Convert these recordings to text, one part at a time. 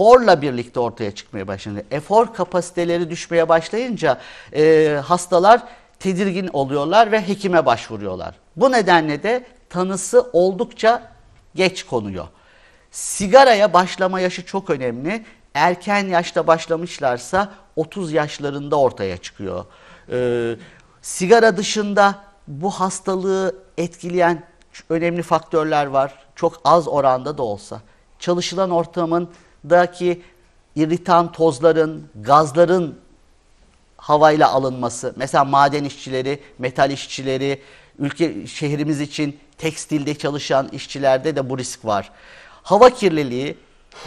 eforla birlikte ortaya çıkmaya başlanıyor. Efor kapasiteleri düşmeye başlayınca e, hastalar tedirgin oluyorlar ve hekime başvuruyorlar. Bu nedenle de tanısı oldukça geç konuyor. Sigaraya başlama yaşı çok önemli. Erken yaşta başlamışlarsa 30 yaşlarında ortaya çıkıyor. Ee, sigara dışında bu hastalığı etkileyen önemli faktörler var. Çok az oranda da olsa. Çalışılan ortamın daki irritan tozların, gazların havayla alınması. Mesela maden işçileri, metal işçileri, ülke şehrimiz için tekstilde çalışan işçilerde de bu risk var. Hava kirliliği,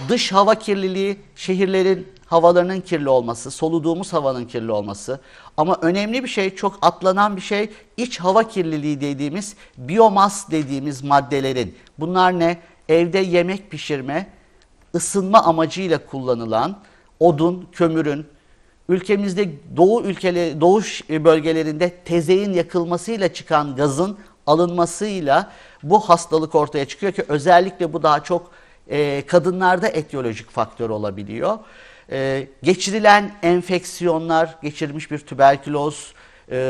dış hava kirliliği şehirlerin havalarının kirli olması, soluduğumuz havanın kirli olması. Ama önemli bir şey, çok atlanan bir şey iç hava kirliliği dediğimiz biomas dediğimiz maddelerin. Bunlar ne? Evde yemek pişirme, ısınma amacıyla kullanılan odun, kömürün ülkemizde doğu ülkeleri, doğuş e, bölgelerinde tezeyin yakılmasıyla çıkan gazın alınmasıyla bu hastalık ortaya çıkıyor ki özellikle bu daha çok e, kadınlarda etiyolojik faktör olabiliyor. E, geçirilen enfeksiyonlar, geçirmiş bir tüberküloz, e,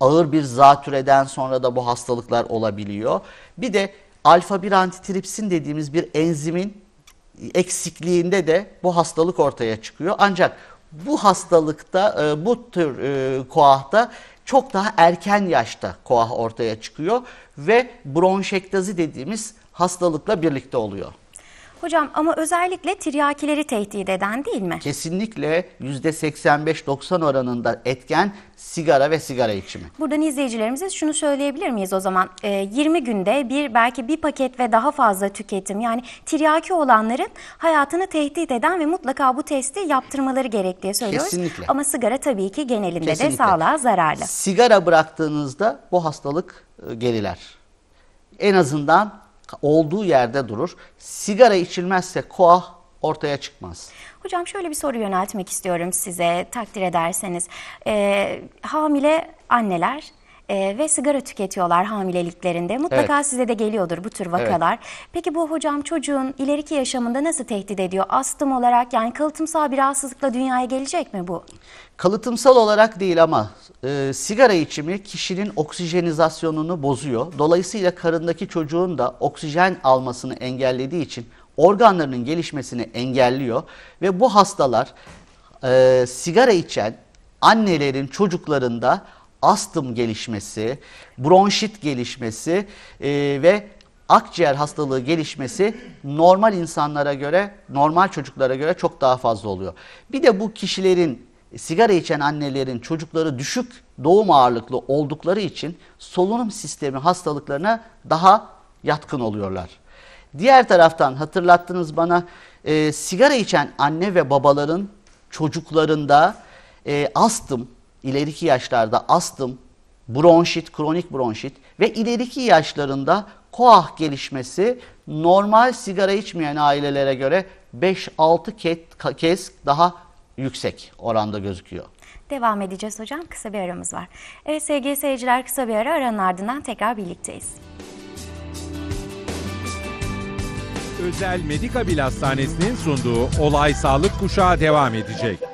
ağır bir zatüreden sonra da bu hastalıklar olabiliyor. Bir de alfa 1 antitripsin dediğimiz bir enzimin eksikliğinde de bu hastalık ortaya çıkıyor. Ancak bu hastalıkta e, bu tür e, koahta çok daha erken yaşta koah ortaya çıkıyor ve bronşektazi dediğimiz hastalıkla birlikte oluyor. Hocam ama özellikle tiryakileri tehdit eden değil mi? Kesinlikle %85-90 oranında etken sigara ve sigara içimi. Buradan izleyicilerimize şunu söyleyebilir miyiz o zaman? E, ee, 20 günde bir belki bir paket ve daha fazla tüketim yani tiryaki olanların hayatını tehdit eden ve mutlaka bu testi yaptırmaları gerektiği diye söylüyoruz. Kesinlikle. Ama sigara tabii ki genelinde Kesinlikle. de sağlığa zararlı. Sigara bıraktığınızda bu hastalık e, geriler. En azından olduğu yerde durur. Sigara içilmezse koah ortaya çıkmaz. Hocam şöyle bir soru yöneltmek istiyorum size takdir ederseniz. E, hamile anneler e, ve sigara tüketiyorlar hamileliklerinde. Mutlaka evet. size de geliyordur bu tür vakalar. Evet. Peki bu hocam çocuğun ileriki yaşamında nasıl tehdit ediyor? Astım olarak yani kalıtımsal bir rahatsızlıkla dünyaya gelecek mi bu? Kalıtımsal olarak değil ama e, sigara içimi kişinin oksijenizasyonunu bozuyor. Dolayısıyla karındaki çocuğun da oksijen almasını engellediği için organlarının gelişmesini engelliyor. Ve bu hastalar e, sigara içen annelerin çocuklarında astım gelişmesi, bronşit gelişmesi e, ve akciğer hastalığı gelişmesi normal insanlara göre, normal çocuklara göre çok daha fazla oluyor. Bir de bu kişilerin sigara içen annelerin çocukları düşük doğum ağırlıklı oldukları için solunum sistemi hastalıklarına daha yatkın oluyorlar. Diğer taraftan hatırlattınız bana e, sigara içen anne ve babaların çocuklarında e, astım, ileriki yaşlarda astım, bronşit, kronik bronşit ve ileriki yaşlarında koah gelişmesi normal sigara içmeyen ailelere göre 5-6 kez daha yüksek oranda gözüküyor. Devam edeceğiz hocam. Kısa bir aramız var. Evet sevgili seyirciler kısa bir ara aranın ardından tekrar birlikteyiz. Özel Medikabil Hastanesi'nin sunduğu Olay Sağlık Kuşağı devam edecek.